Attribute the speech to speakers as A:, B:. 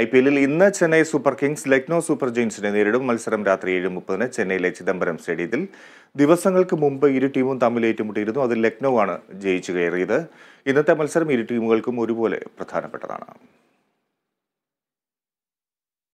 A: I P എല്ലിൽ ഇന്ന് Chennai Super Kings Lucknow Super ജെയിൻസിനെ നേരിടും മത്സരം രാത്രി ഏഴ് മുപ്പതിന് ചെന്നൈയിലെ ചിദംബരം സ്റ്റേഡിയത്തിൽ ദിവസങ്ങൾക്ക് മുമ്പ് ഇരു ടീമും തമ്മിൽ ഏറ്റുമുട്ടിയിരുന്നു അതിൽ ആണ് ജയിച്ചു കയറിയത് ഇന്നത്തെ മത്സരം ഇരു ടീമുകൾക്കും ഒരുപോലെ പ്രധാനപ്പെട്ടതാണ്